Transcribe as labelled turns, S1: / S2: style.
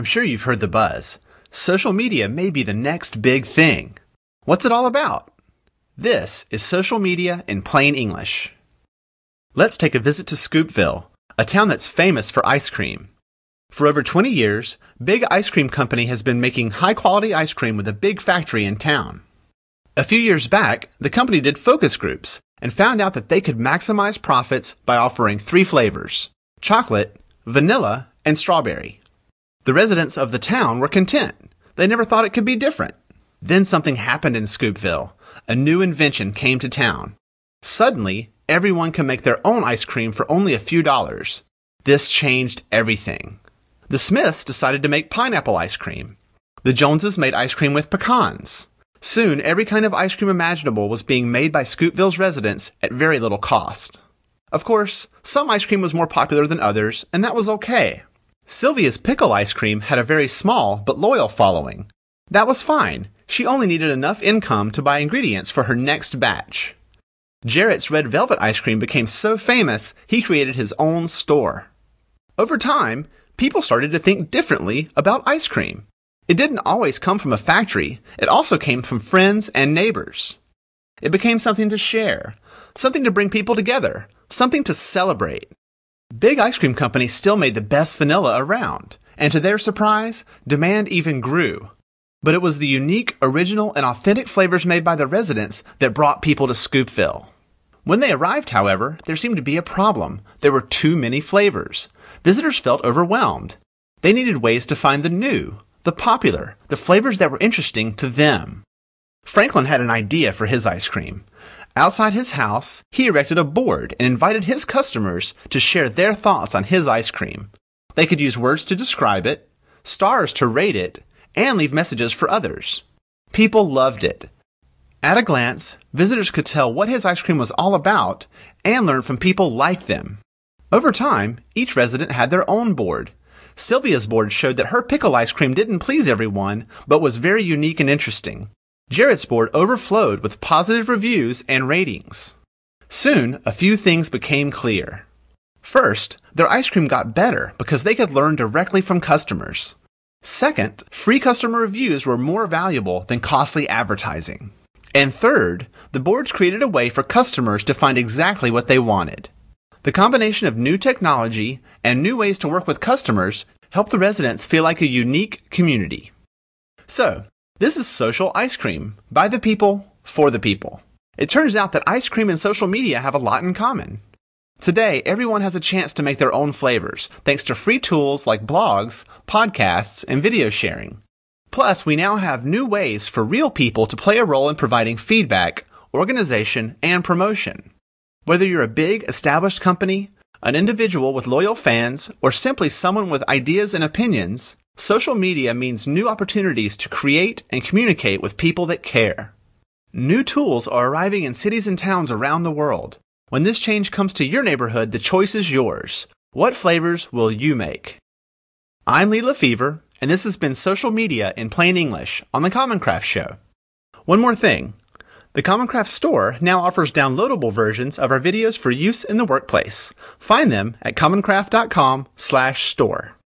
S1: I'm sure you've heard the buzz. Social media may be the next big thing. What's it all about? This is Social Media in Plain English. Let's take a visit to Scoopville, a town that's famous for ice cream. For over 20 years, Big Ice Cream Company has been making high quality ice cream with a big factory in town. A few years back, the company did focus groups and found out that they could maximize profits by offering three flavors chocolate, vanilla, and strawberry. The residents of the town were content. They never thought it could be different. Then something happened in Scoopville. A new invention came to town. Suddenly, everyone can make their own ice cream for only a few dollars. This changed everything. The Smiths decided to make pineapple ice cream. The Joneses made ice cream with pecans. Soon, every kind of ice cream imaginable was being made by Scoopville's residents at very little cost. Of course, some ice cream was more popular than others, and that was okay. Sylvia's pickle ice cream had a very small but loyal following. That was fine. She only needed enough income to buy ingredients for her next batch. Jarrett's red velvet ice cream became so famous, he created his own store. Over time, people started to think differently about ice cream. It didn't always come from a factory, it also came from friends and neighbors. It became something to share, something to bring people together, something to celebrate. Big ice cream companies still made the best vanilla around, and to their surprise, demand even grew. But it was the unique, original, and authentic flavors made by the residents that brought people to Scoopville. When they arrived, however, there seemed to be a problem. There were too many flavors. Visitors felt overwhelmed. They needed ways to find the new, the popular, the flavors that were interesting to them. Franklin had an idea for his ice cream. Outside his house, he erected a board and invited his customers to share their thoughts on his ice cream. They could use words to describe it, stars to rate it, and leave messages for others. People loved it. At a glance, visitors could tell what his ice cream was all about and learn from people like them. Over time, each resident had their own board. Sylvia's board showed that her pickle ice cream didn't please everyone, but was very unique and interesting. Jarrett's board overflowed with positive reviews and ratings. Soon, a few things became clear. First, their ice cream got better because they could learn directly from customers. Second, free customer reviews were more valuable than costly advertising. And third, the boards created a way for customers to find exactly what they wanted. The combination of new technology and new ways to work with customers helped the residents feel like a unique community. So, this is Social Ice Cream by the people for the people. It turns out that ice cream and social media have a lot in common. Today, everyone has a chance to make their own flavors thanks to free tools like blogs, podcasts, and video sharing. Plus, we now have new ways for real people to play a role in providing feedback, organization, and promotion. Whether you're a big, established company, an individual with loyal fans, or simply someone with ideas and opinions, Social media means new opportunities to create and communicate with people that care. New tools are arriving in cities and towns around the world. When this change comes to your neighborhood, the choice is yours. What flavors will you make? I'm Lee Lefevre, and this has been Social Media in Plain English on The Common Craft Show. One more thing the Common Craft store now offers downloadable versions of our videos for use in the workplace. Find them at commoncraft.com/store.